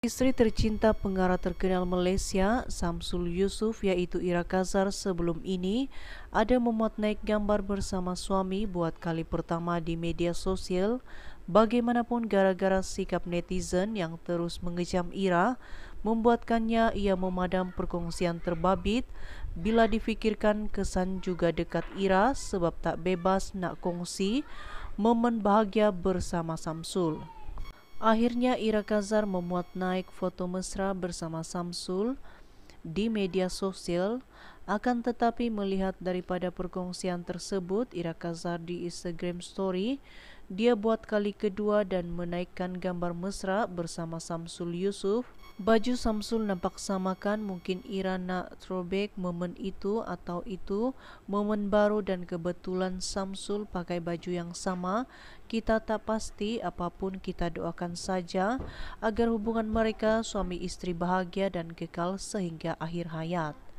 Istri tercinta pengarah terkenal Malaysia, Samsul Yusuf, yaitu Ira Kazar sebelum ini, ada memuat naik gambar bersama suami buat kali pertama di media sosial. Bagaimanapun gara-gara sikap netizen yang terus mengecam Ira, membuatkannya ia memadam perkongsian terbabit. Bila difikirkan kesan juga dekat Ira sebab tak bebas nak kongsi, momen bahagia bersama Samsul. Akhirnya Ira Kazar memuat naik foto mesra bersama Samsul di media sosial akan tetapi melihat daripada perkongsian tersebut, Ira Kazar di Instagram story, dia buat kali kedua dan menaikkan gambar mesra bersama Samsul Yusuf. Baju Samsul nampak samakan, mungkin Ira nak throwback momen itu atau itu, momen baru dan kebetulan Samsul pakai baju yang sama. Kita tak pasti, apapun kita doakan saja agar hubungan mereka suami istri bahagia dan kekal sehingga akhir hayat.